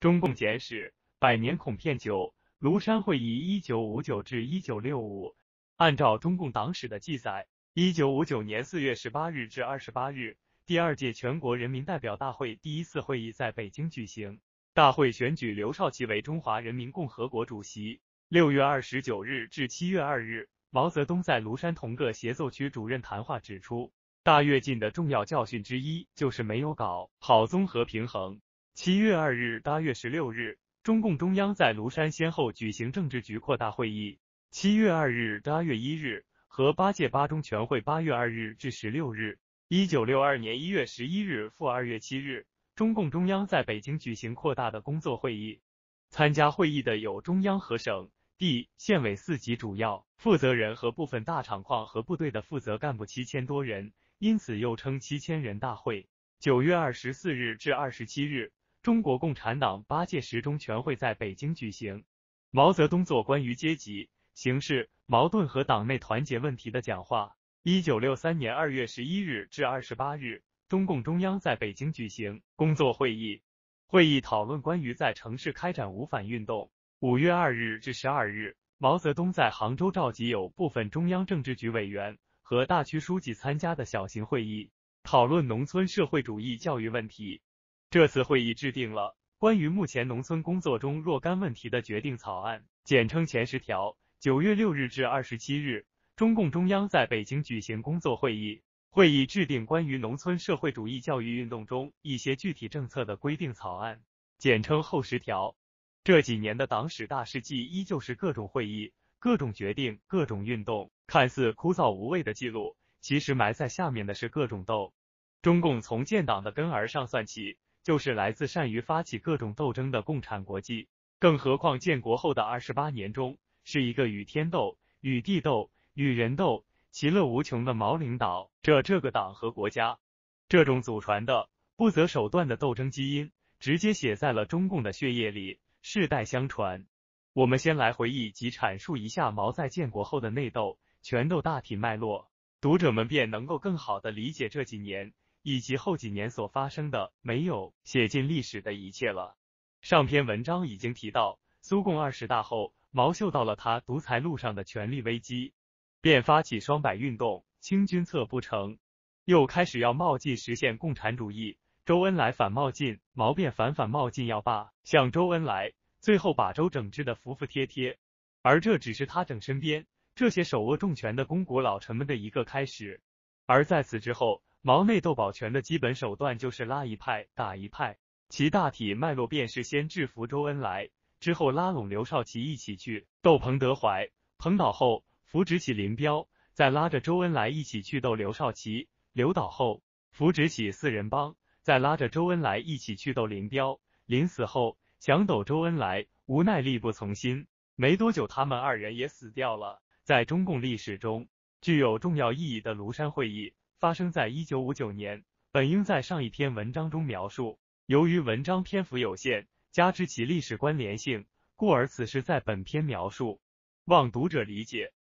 中共简史：百年恐骗九，庐山会议（一九五九至一九六五）。按照中共党史的记载，一九五九年四月十八日至二十八日，第二届全国人民代表大会第一次会议在北京举行，大会选举刘少奇为中华人民共和国主席。六月二十九日至七月二日，毛泽东在庐山同各协奏区主任谈话，指出大跃进的重要教训之一就是没有搞好综合平衡。七月二日、八月十六日，中共中央在庐山先后举行政治局扩大会议。七月二日、八月一日和八届八中全会。八月二日至十六日，一九六二年一月十一日复二月七日，中共中央在北京举行扩大的工作会议。参加会议的有中央和省、地、县委四级主要负责人和部分大厂矿和部队的负责干部七千多人，因此又称七千人大会。九月二十四日至二十七日。中国共产党八届十中全会在北京举行，毛泽东作关于阶级形势、矛盾和党内团结问题的讲话。一九六三年二月十一日至二十八日，中共中央在北京举行工作会议，会议讨论关于在城市开展五反运动。五月二日至十二日，毛泽东在杭州召集有部分中央政治局委员和大区书记参加的小型会议，讨论农村社会主义教育问题。这次会议制定了《关于目前农村工作中若干问题的决定》草案，简称前十条。九月六日至二十七日，中共中央在北京举行工作会议，会议制定《关于农村社会主义教育运动中一些具体政策的规定》草案，简称后十条。这几年的党史大事记依旧是各种会议、各种决定、各种运动，看似枯燥无味的记录，其实埋在下面的是各种斗。中共从建党的根儿上算起。就是来自善于发起各种斗争的共产国际，更何况建国后的二十八年中，是一个与天斗、与地斗、与人斗，其乐无穷的毛领导这这个党和国家。这种祖传的不择手段的斗争基因，直接写在了中共的血液里，世代相传。我们先来回忆及阐述一下毛在建国后的内斗、权斗大体脉络，读者们便能够更好的理解这几年。以及后几年所发生的没有写进历史的一切了。上篇文章已经提到，苏共二十大后，毛嗅到了他独裁路上的权力危机，便发起双百运动。清君侧不成，又开始要冒进实现共产主义。周恩来反冒进，毛便反反冒进要罢，向周恩来，最后把周整治的服服帖帖。而这只是他整身边这些手握重权的公国老臣们的一个开始。而在此之后。毛内斗保全的基本手段就是拉一派打一派，其大体脉络便是先制服周恩来，之后拉拢刘少奇一起去斗彭德怀，彭倒后扶植起林彪，再拉着周恩来一起去斗刘少奇，刘倒后扶植起四人帮，再拉着周恩来一起去斗林彪，临死后想斗周恩来，无奈力不从心，没多久他们二人也死掉了。在中共历史中具有重要意义的庐山会议。发生在一九五九年，本应在上一篇文章中描述，由于文章篇幅有限，加之其历史关联性，故而此时在本篇描述，望读者理解。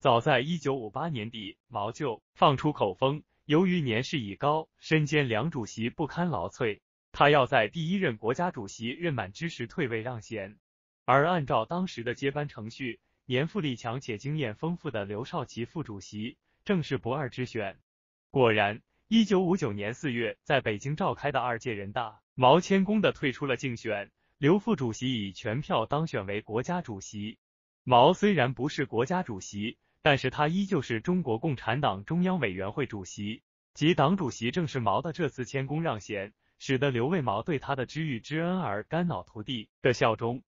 早在一九五八年底，毛就放出口风，由于年事已高，身兼两主席不堪劳瘁，他要在第一任国家主席任满之时退位让贤。而按照当时的接班程序，年富力强且经验丰富的刘少奇副主席正是不二之选。果然，一九五九年四月，在北京召开的二届人大，毛谦恭的退出了竞选，刘副主席以全票当选为国家主席。毛虽然不是国家主席，但是他依旧是中国共产党中央委员会主席及党主席。正是毛的这次谦恭让贤，使得刘为毛对他的知遇之恩而肝脑涂地的效忠。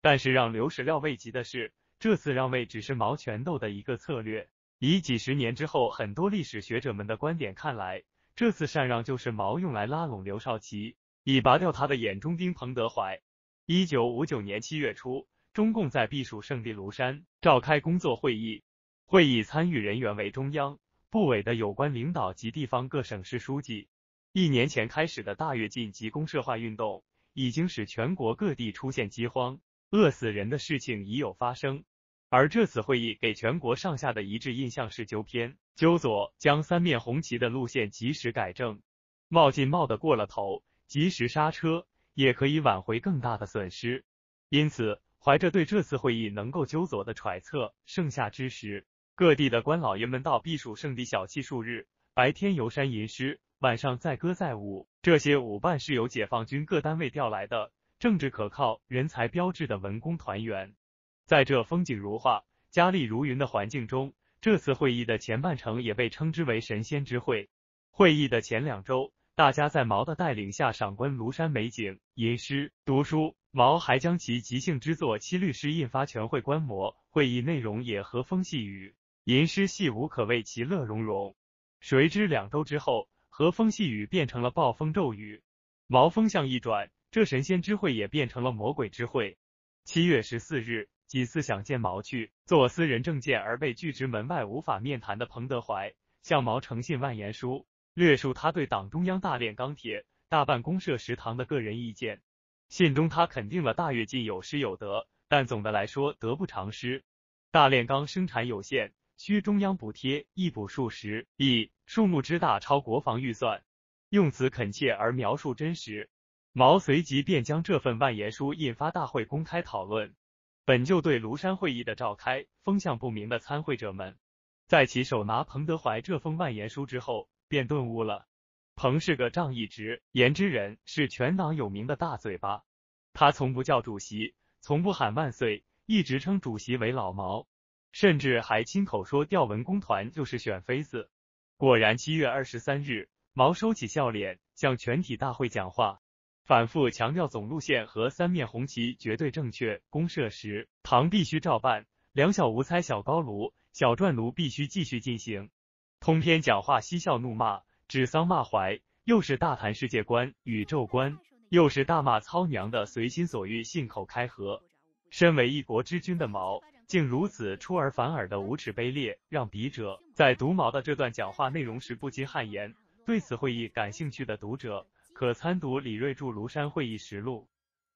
但是让刘始料未及的是，这次让位只是毛权斗的一个策略。以几十年之后很多历史学者们的观点看来，这次禅让就是毛用来拉拢刘少奇，以拔掉他的眼中钉彭德怀。一九五九年七月初，中共在避暑圣地庐山召开工作会议，会议参与人员为中央部委的有关领导及地方各省市书记。一年前开始的大跃进及公社化运动，已经使全国各地出现饥荒，饿死人的事情已有发生。而这次会议给全国上下的一致印象是纠偏、纠左，将三面红旗的路线及时改正。冒进冒的过了头，及时刹车也可以挽回更大的损失。因此，怀着对这次会议能够纠左的揣测，盛夏之时，各地的官老爷们到避暑圣地小憩数日，白天游山吟诗，晚上载歌载舞。这些舞伴是由解放军各单位调来的，政治可靠、人才标志的文工团员。在这风景如画、佳丽如云的环境中，这次会议的前半程也被称之为“神仙之会”。会议的前两周，大家在毛的带领下赏观庐山美景、吟诗读书。毛还将其即兴之作七律诗印发全会观摩。会议内容也和风细雨，吟诗戏舞，可谓其乐融融。谁知两周之后，和风细雨变成了暴风骤雨，毛风向一转，这神仙之会也变成了魔鬼之会。七月十四日。几次想见毛去做私人证件而被拒之门外无法面谈的彭德怀向毛呈信万言书，略述他对党中央大炼钢铁、大办公社食堂的个人意见。信中他肯定了大跃进有失有得，但总的来说得不偿失。大炼钢生产有限，需中央补贴一补数十亿，数目之大超国防预算。用词恳切而描述真实。毛随即便将这份万言书印发大会公开讨论。本就对庐山会议的召开风向不明的参会者们，在其手拿彭德怀这封万言书之后，便顿悟了。彭是个仗义直言之人，是全党有名的大嘴巴。他从不叫主席，从不喊万岁，一直称主席为老毛，甚至还亲口说调文工团就是选妃子。果然，七月二十三日，毛收起笑脸，向全体大会讲话。反复强调总路线和三面红旗绝对正确，公社时堂必须照办。两小无猜，小高炉、小转炉必须继续进行。通篇讲话嬉笑怒骂，指桑骂槐，又是大谈世界观、宇宙观，又是大骂操娘的，随心所欲，信口开河。身为一国之君的毛，竟如此出尔反尔的无耻卑劣，让笔者在读毛的这段讲话内容时不禁汗颜。对此会议感兴趣的读者。可参读李瑞驻庐山会议实录》。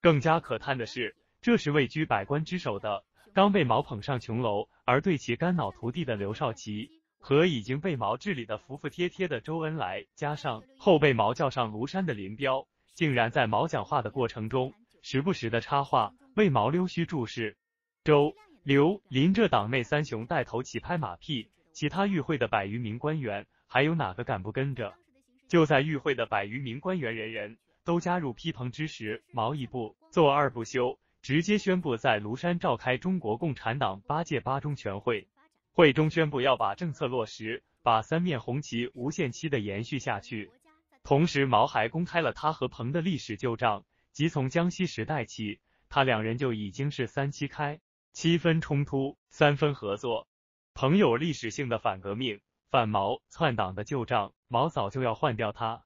更加可叹的是，这是位居百官之首的刚被毛捧上琼楼，而对其肝脑涂地的刘少奇和已经被毛治理的服服帖帖的周恩来，加上后被毛叫上庐山的林彪，竟然在毛讲话的过程中，时不时的插话为毛溜须注视。周、刘、林这党内三雄带头齐拍马屁，其他与会的百余名官员，还有哪个敢不跟着？就在与会的百余名官员人人都加入批评之时，毛一步坐二不休，直接宣布在庐山召开中国共产党八届八中全会，会中宣布要把政策落实，把三面红旗无限期的延续下去。同时，毛还公开了他和彭的历史旧账，即从江西时代起，他两人就已经是三七开，七分冲突，三分合作。彭有历史性的反革命、反毛、篡党的旧账。毛早就要换掉他，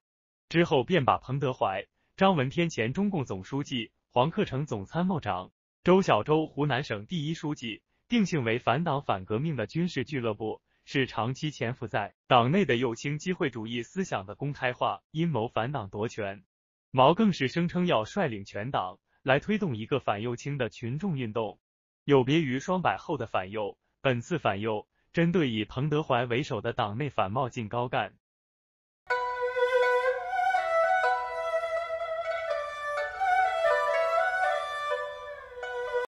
之后便把彭德怀、张闻天（前中共总书记）、黄克诚（总参谋长）、周小舟（湖南省第一书记）定性为反党反革命的军事俱乐部，是长期潜伏在党内的右倾机会主义思想的公开化，阴谋反党夺权。毛更是声称要率领全党来推动一个反右倾的群众运动，有别于双百后的反右，本次反右针对以彭德怀为首的党内反冒进高干。